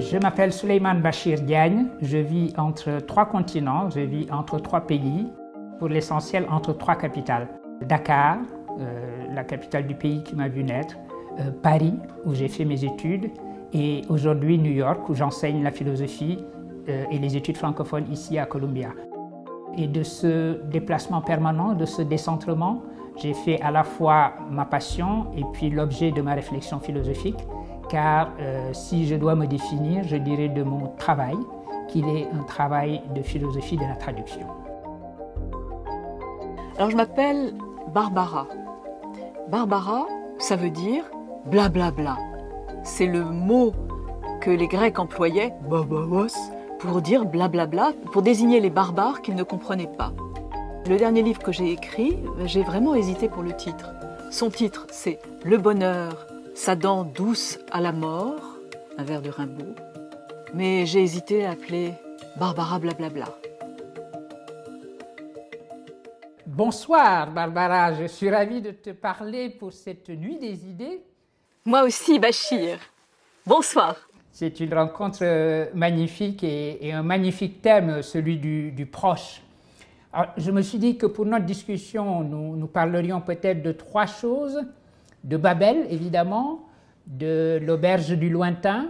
Je m'appelle Souleymane Bachir Diagne. Je vis entre trois continents, je vis entre trois pays, pour l'essentiel entre trois capitales. Dakar, euh, la capitale du pays qui m'a vu naître, euh, Paris, où j'ai fait mes études, et aujourd'hui New York, où j'enseigne la philosophie euh, et les études francophones ici à Columbia. Et de ce déplacement permanent, de ce décentrement, j'ai fait à la fois ma passion et puis l'objet de ma réflexion philosophique car euh, si je dois me définir, je dirais de mon travail qu'il est un travail de philosophie de la traduction. Alors je m'appelle Barbara. Barbara, ça veut dire blablabla. Bla, bla. C'est le mot que les Grecs employaient, bababos, pour dire blablabla, bla, pour désigner les barbares qu'ils ne comprenaient pas. Le dernier livre que j'ai écrit, j'ai vraiment hésité pour le titre. Son titre, c'est Le bonheur sa dent douce à la mort, un verre de Rimbaud, mais j'ai hésité à appeler Barbara Blablabla. Bonsoir Barbara, je suis ravie de te parler pour cette nuit des idées. Moi aussi Bachir. Bonsoir. C'est une rencontre euh, magnifique et, un magnifique thème, celui du, proche. je me suis dit que pour notre discussion, nous parlerions peut-être de trois choses de Babel, évidemment, de l'auberge du lointain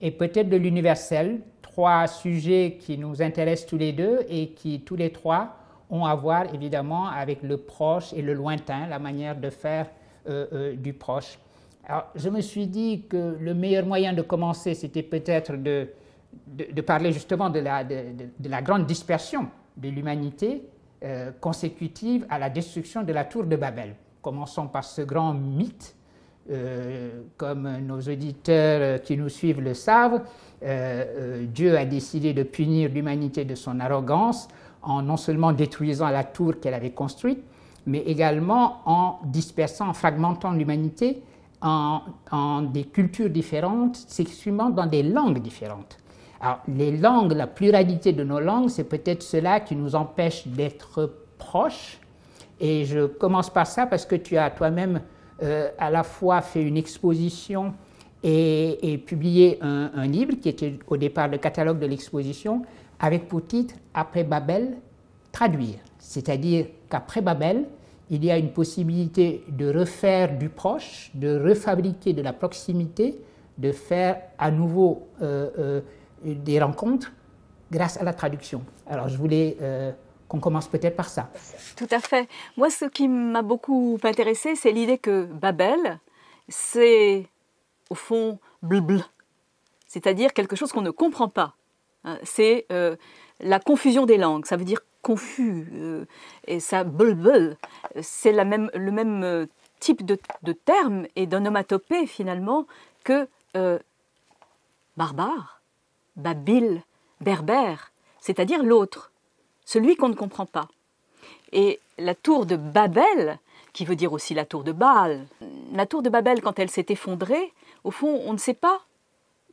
et peut-être de l'universel. Trois sujets qui nous intéressent tous les deux et qui, tous les trois, ont à voir évidemment avec le proche et le lointain, la manière de faire euh, euh, du proche. Alors, je me suis dit que le meilleur moyen de commencer, c'était peut-être de, de, parler justement de la, de, la grande dispersion de l'humanité euh, consécutive à la destruction de la tour de Babel. Commençons par ce grand mythe. Euh, comme nos auditeurs euh, qui nous suivent le savent, euh, Dieu a décidé de punir l'humanité de son arrogance en non seulement détruisant la tour qu'elle avait construite, mais également en dispersant, en fragmentant l'humanité en, en, des cultures différentes, s'exprimant dans des langues différentes. Alors, les langues, la pluralité de nos langues, c'est peut-être cela qui nous empêche d'être proches et je commence par ça parce que tu as toi-même euh, à la fois fait une exposition et, publié un, livre qui était au départ le catalogue de l'exposition avec pour titre Après Babel, traduire. C'est-à-dire qu'après Babel, il y a une possibilité de refaire du proche, de refabriquer de la proximité, de faire à nouveau euh, euh, des rencontres grâce à la traduction. Alors je voulais qu'on commence peut-être par ça. Tout à fait. Moi, ce qui m'a beaucoup intéressé, c'est l'idée que Babel, c'est au fond blbl, c'est-à-dire quelque chose qu'on ne comprend pas. Hein, c'est euh, la confusion des langues. Ça veut dire confus euh, et ça blbl. C'est la même, le même euh, type de, terme et d'onomatopée finalement que barbare, babil, berbère, c'est-à-dire l'autre celui qu'on ne comprend pas. Et la tour de Babel, qui veut dire aussi la tour de Baal, la tour de Babel, quand elle s'est effondrée, au fond, on ne sait pas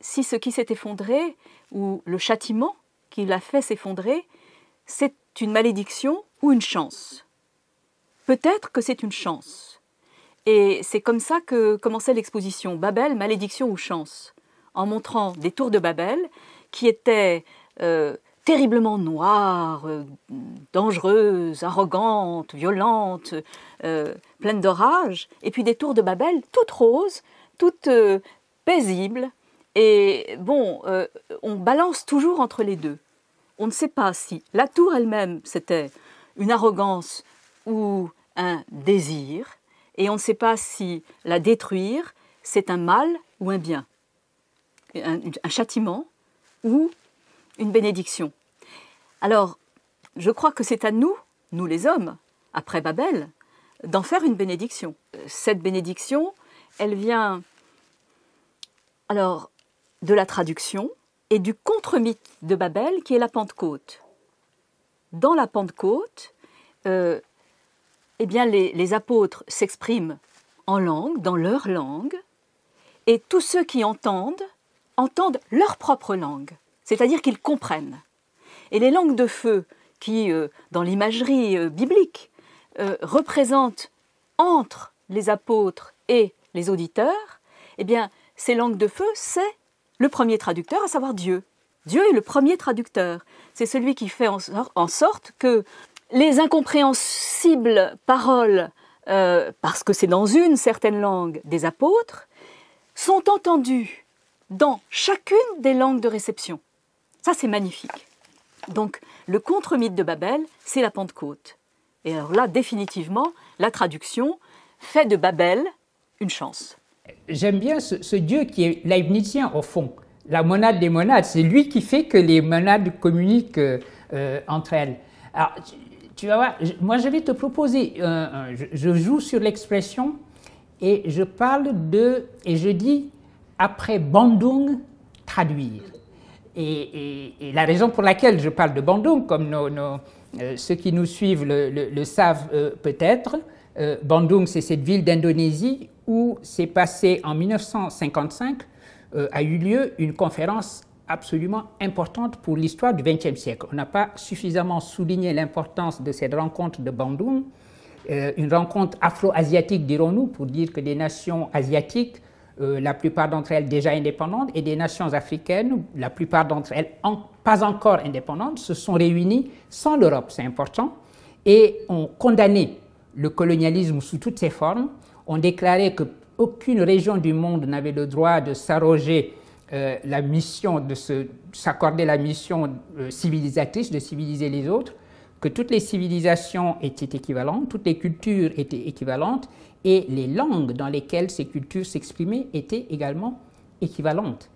si ce qui s'est effondré ou le châtiment qui l'a fait s'effondrer, c'est une malédiction ou une chance. Peut-être que c'est une chance. Et c'est comme ça que commençait l'exposition Babel, malédiction ou chance, en montrant des tours de Babel qui étaient euh, terriblement noire, euh, dangereuse, arrogante, violente, euh, pleine de rage, et puis des tours de Babel, toutes roses, toutes euh, paisibles. Et bon, on balance toujours entre les deux. On ne sait pas si la tour elle-même, c'était une arrogance ou un désir, et on ne sait pas si la détruire, c'est un mal ou un bien, un châtiment ou une bénédiction. Alors, je crois que c'est à nous, nous les hommes, après Babel, d'en faire une bénédiction. Cette bénédiction, elle vient alors de la traduction et du contre-mythe de Babel qui est la Pentecôte. Dans la Pentecôte, euh, eh bien les apôtres s'expriment en langue, dans leur langue, et tous ceux qui entendent, entendent leur propre langue c'est-à-dire qu'ils comprennent. Et les langues de feu, qui, euh, dans l'imagerie euh, biblique, euh, représentent entre les apôtres et les auditeurs, eh bien, ces langues de feu, c'est le premier traducteur, à savoir Dieu. Dieu est le premier traducteur. C'est celui qui fait en, sorte que les incompréhensibles paroles, parce que c'est dans une certaine langue des apôtres, sont entendues dans chacune des langues de réception. Ça, c'est magnifique. Donc, le contre-mythe de Babel, c'est la Pentecôte. Et alors là, définitivement, la traduction fait de Babel une chance. J'aime bien ce, Dieu qui est leibnizien au fond, la monade des monades. C'est lui qui fait que les monades communiquent euh, entre elles. Alors, tu, vas voir, moi je vais te proposer, euh, euh, je, joue sur l'expression et je parle de, et je dis après Bandung, traduire. Et, la raison pour laquelle je parle de Bandung, comme euh, ceux qui nous suivent le, savent euh, peut-être, euh, Bandung, c'est cette ville d'Indonésie où s'est passée en 1955, a eu lieu une conférence absolument importante pour l'histoire du XXe siècle. On n'a pas suffisamment souligné l'importance de cette rencontre de Bandung, une rencontre afro-asiatique, dirons-nous, pour dire que des nations asiatiques euh, la plupart d'entre elles déjà indépendantes, et des nations africaines, la plupart d'entre elles pas encore indépendantes, se sont réunies sans l'Europe, c'est important, et ont condamné le colonialisme sous toutes ses formes, ont déclaré que aucune région du monde n'avait le droit de s'arroger euh, la mission, de s'accorder la mission euh, civilisatrice, de civiliser les autres, que toutes les civilisations étaient équivalentes, toutes les cultures étaient équivalentes, et les langues dans lesquelles ces cultures s'exprimaient étaient également équivalentes.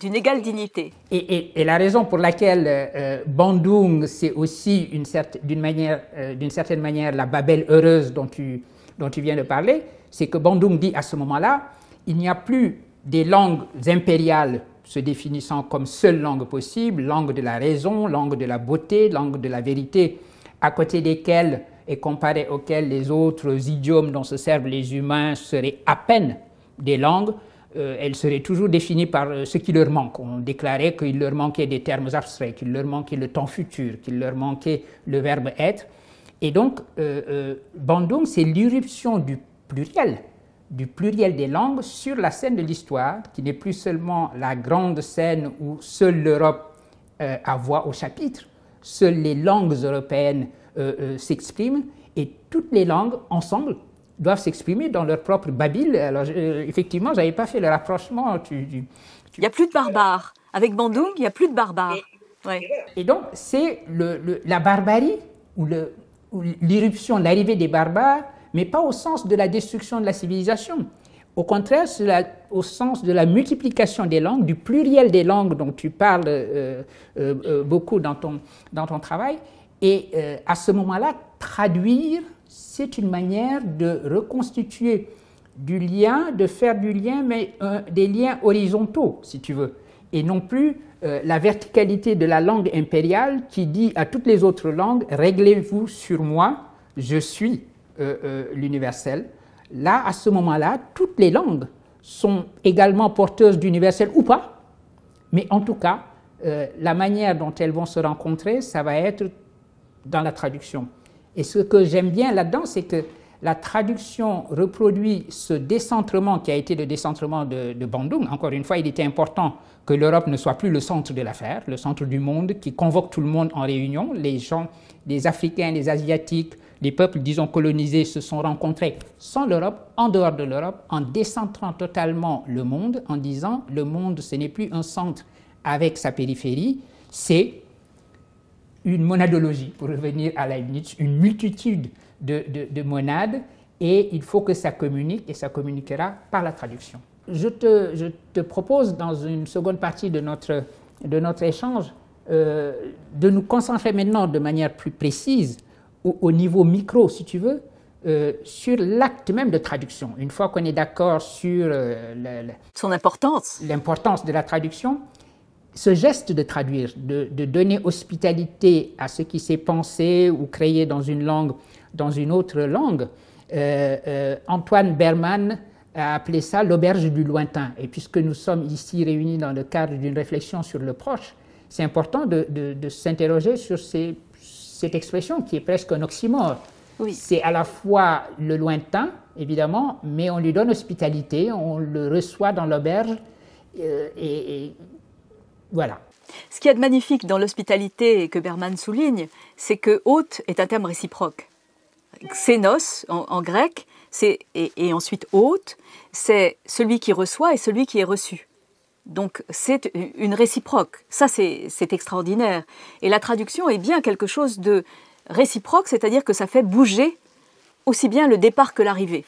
D'une égale dignité. Et, la raison pour laquelle euh, euh, Bandung, c'est aussi d'une certaine, euh, certaine manière la Babel heureuse dont tu, dont tu viens de parler, c'est que Bandung dit à ce moment-là, il n'y a plus des langues impériales se définissant comme seule langue possible, langue de la raison, langue de la beauté, langue de la vérité, à côté desquelles et comparées auxquelles les autres idiomes dont se servent les humains seraient à peine des langues, euh, elles seraient toujours définies par euh, ce qui leur manque. On déclarait qu'il leur manquait des termes abstraits, qu'il leur manquait le temps futur, qu'il leur manquait le verbe être. Et donc, euh, Bandung, c'est l'irruption du pluriel du pluriel des langues sur la scène de l'histoire, qui n'est plus seulement la grande scène où seule l'Europe euh, a voix au chapitre, seules les langues européennes euh, euh, s'expriment, et toutes les langues ensemble doivent s'exprimer dans leur propre babille. Alors, effectivement, je n'avais pas fait le rapprochement. Tu, Il n'y a plus de barbares. Avec Bandung, il n'y a plus de barbares. Et donc, c'est la barbarie ou l'irruption, l'arrivée des barbares mais pas au sens de la destruction de la civilisation. Au contraire, au sens de la multiplication des langues, du pluriel des langues dont tu parles euh, euh, euh, beaucoup dans ton, dans ton travail. Et à ce moment-là, traduire, c'est une manière de reconstituer du lien, de faire du lien, mais des liens horizontaux, si tu veux, et non plus la verticalité de la langue impériale qui dit à toutes les autres langues, réglez-vous sur moi, je suis. Euh, euh, l'universel, là, à ce moment-là, toutes les langues sont également porteuses d'universel ou pas, mais en tout cas, euh, la manière dont elles vont se rencontrer, ça va être dans la traduction. Et ce que j'aime bien là-dedans, c'est que la traduction reproduit ce décentrement qui a été le décentrement de Bandung. Encore une fois, il était important que l'Europe ne soit plus le centre de l'affaire, le centre du monde qui convoque tout le monde en réunion, les gens, les Africains, les Asiatiques, les peuples, disons, colonisés se sont rencontrés sans l'Europe, en dehors de l'Europe, en décentrant totalement le monde, en disant le monde, ce n'est plus un centre avec sa périphérie, c'est une monadologie, pour revenir à Leibniz, une multitude de, de, monades, et il faut que ça communique, et ça communiquera par la traduction. Je te, je te propose, dans une seconde partie de notre, de notre échange, euh, de nous concentrer maintenant de manière plus précise au, niveau micro, si tu veux, euh, sur l'acte même de traduction. Une fois qu'on est d'accord sur euh, son importance, l'importance de la traduction, ce geste de traduire, de, donner hospitalité à ce qui s'est pensé ou créé dans une langue, dans une autre langue, euh, Antoine Berman a appelé ça l'auberge du lointain. Et puisque nous sommes ici réunis dans le cadre d'une réflexion sur le proche, c'est important de s'interroger sur ces cette expression qui est presque un oxymore. Oui. C'est à la fois le lointain, évidemment, mais on lui donne hospitalité, on le reçoit dans l'auberge, euh, et, voilà. Ce qu'il y de magnifique dans l'hospitalité et que Berman souligne, c'est que hôte est un terme réciproque. Xénos en, en grec, c'est et, ensuite hôte, c'est celui qui reçoit et celui qui est reçu. Donc c'est une réciproque. Ça, c'est extraordinaire. Et la traduction est bien quelque chose de réciproque, c'est-à-dire que ça fait bouger aussi bien le départ que l'arrivée.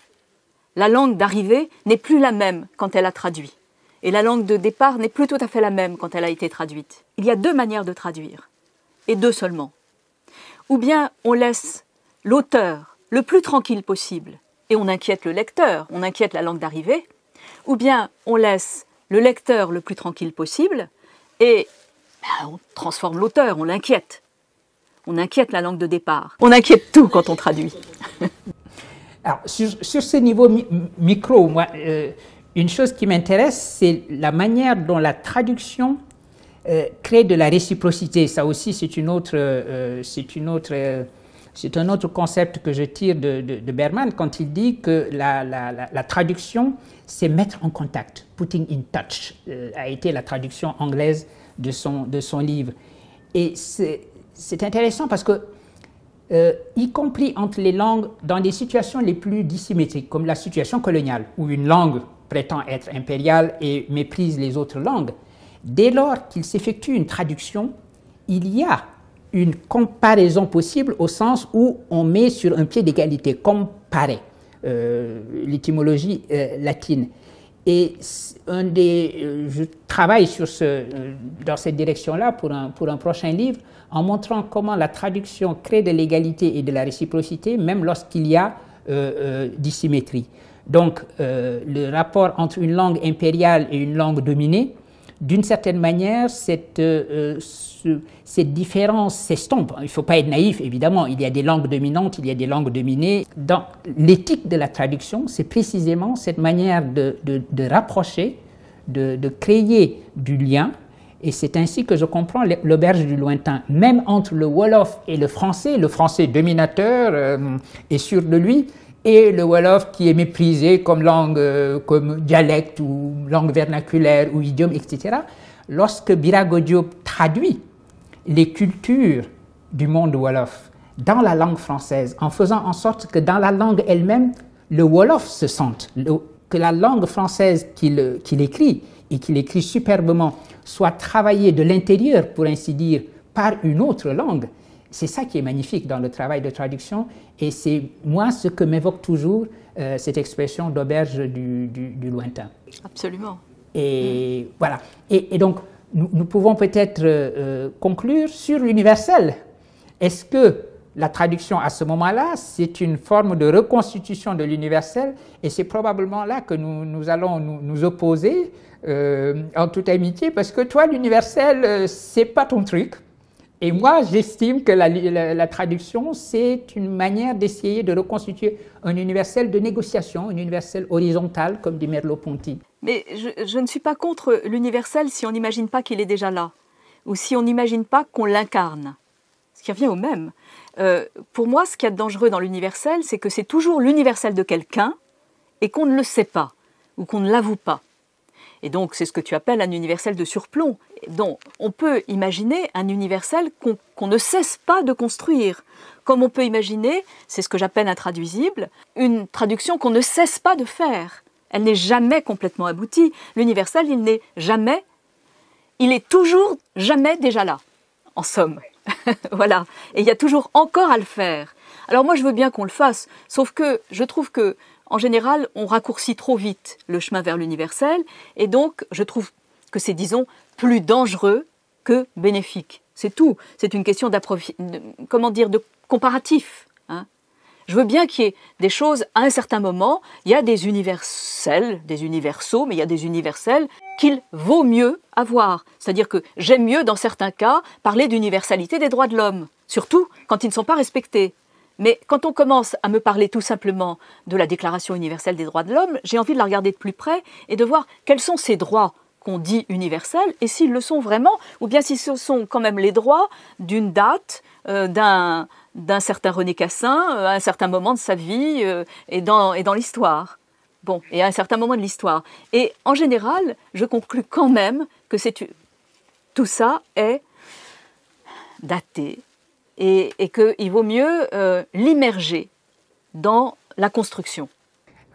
La langue d'arrivée n'est plus la même quand elle a traduit. Et la langue de départ n'est plus tout à fait la même quand elle a été traduite. Il y a deux manières de traduire, et deux seulement. Ou bien on laisse l'auteur le plus tranquille possible, et on inquiète le lecteur, on inquiète la langue d'arrivée, ou bien on laisse le lecteur le plus tranquille possible et ben, on transforme l'auteur, on l'inquiète. On inquiète la langue de départ. On inquiète tout quand on traduit. Alors, sur, ce niveau micro, euh, une chose qui m'intéresse, c'est la manière dont la traduction euh, crée de la réciprocité. Ça aussi, c'est une autre, euh, c'est une autre c'est un autre concept que je tire de, Berman quand il dit que la, traduction, c'est mettre en contact. Putting in touch euh, a été la traduction anglaise de son, de son livre. Et c'est intéressant parce que, euh, y compris entre les langues, dans des situations les plus dissymétriques, comme la situation coloniale, où une langue prétend être impériale et méprise les autres langues, dès lors qu'il s'effectue une traduction, il y a une comparaison possible au sens où on met sur un pied d'égalité, comparer, euh, l'étymologie euh, latine. Et un des, euh, je travaille sur ce, dans cette direction-là pour un, pour un prochain livre, en montrant comment la traduction crée de l'égalité et de la réciprocité, même lorsqu'il y a dissymétrie. Donc, le rapport entre une langue impériale et une langue dominée, d'une certaine manière, cette, euh, différence s'estompe. Il ne faut pas être naïf, évidemment. Il y a des langues dominantes, il y a des langues dominées. Dans l'éthique de la traduction, c'est précisément cette manière de, rapprocher, de, créer du lien. Et c'est ainsi que je comprends l'auberge du lointain. Même entre le Wolof et le français, le français dominateur euh, est sûr de lui, et le Wolof qui est méprisé comme langue, euh, comme dialecte ou langue vernaculaire ou idiome, etc. Lorsque Birago Diop traduit les cultures du monde Wolof dans la langue française, en faisant en sorte que dans la langue elle-même, le Wolof se sente, que la langue française qu'il écrit et qu'il écrit superbement soit travaillée de l'intérieur, pour ainsi dire, par une autre langue, c'est ça qui est magnifique dans le travail de traduction et c'est moi ce que m'évoque toujours euh, cette expression d'auberge du, lointain. Absolument. Et mm. voilà. Et, donc, nous, pouvons peut-être euh, euh, conclure sur l'universel. Est-ce que la traduction à ce moment-là, c'est une forme de reconstitution de l'universel et c'est probablement là que nous, allons nous, opposer en toute amitié parce que toi, l'universel, c'est pas ton truc. Et moi, j'estime que la, traduction, c'est une manière d'essayer de reconstituer un universel de négociation, un universel horizontal, comme dit Merleau-Ponty. Mais je, ne suis pas contre l'universel si on n'imagine pas qu'il est déjà là, ou si on n'imagine pas qu'on l'incarne, ce qui revient au même. Euh, pour moi, ce qu'il y a de dangereux dans l'universel, c'est que c'est toujours l'universel de quelqu'un et qu'on ne le sait pas, ou qu'on ne l'avoue pas. Et donc, c'est ce que tu appelles un universel de surplomb. Donc, on peut imaginer un universel qu'on ne cesse pas de construire. Comme on peut imaginer, c'est ce que j'appelle intraduisible, une traduction qu'on ne cesse pas de faire. Elle n'est jamais complètement aboutie. L'universel, il n'est jamais, il est toujours jamais déjà là, en somme. voilà. Et il y a toujours encore à le faire. Alors moi, je veux bien qu'on le fasse, sauf que je trouve que, en général, on raccourcit trop vite le chemin vers l'universel, et donc je trouve que c'est, disons, plus dangereux que bénéfique. C'est tout. C'est une question de, comment dire, de comparatif. Hein. Je veux bien qu'il y ait des choses à un certain moment. Il y a des universels, des universaux, mais il y a des universels qu'il vaut mieux avoir. C'est-à-dire que j'aime mieux, dans certains cas, parler d'universalité des droits de l'homme, surtout quand ils ne sont pas respectés. Mais quand on commence à me parler tout simplement de la Déclaration universelle des droits de l'homme, j'ai envie de la regarder de plus près et de voir quels sont ces droits qu'on dit universels et s'ils le sont vraiment, ou bien si ce sont quand même les droits d'une date, euh, d'un, certain René Cassin euh, à un certain moment de sa vie euh, et dans, l'histoire. Bon, et à un certain moment de l'histoire. Et en général, je conclus quand même que tout ça est daté, et, qu'il vaut mieux euh, l'immerger dans la construction.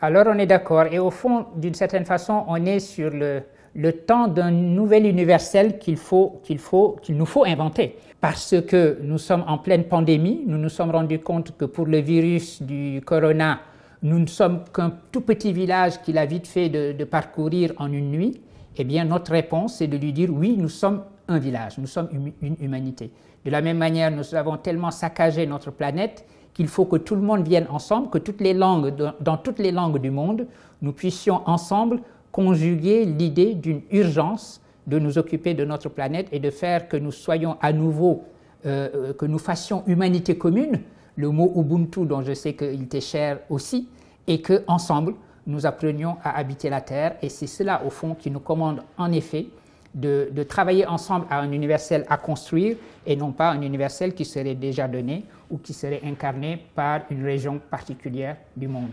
Alors on est d'accord, et au fond, d'une certaine façon, on est sur le, temps d'un nouvel universel qu'il faut, qu'il faut, qu'il nous faut inventer. Parce que nous sommes en pleine pandémie, nous nous sommes rendus compte que pour le virus du corona, nous ne sommes qu'un tout petit village qu'il a vite fait de, de, parcourir en une nuit. Eh bien, notre réponse, c'est de lui dire oui, nous sommes un village, nous sommes une humanité. De la même manière, nous avons tellement saccagé notre planète qu'il faut que tout le monde vienne ensemble, que toutes les langues, dans toutes les langues du monde, nous puissions ensemble conjuguer l'idée d'une urgence de nous occuper de notre planète et de faire que nous soyons à nouveau, euh, euh, que nous fassions humanité commune, le mot Ubuntu dont je sais qu'il est cher aussi, et que ensemble nous apprenions à habiter la Terre. Et c'est cela au fond qui nous commande en effet de, travailler ensemble à un universel à construire et non pas un universel qui serait déjà donné ou qui serait incarné par une région particulière du monde.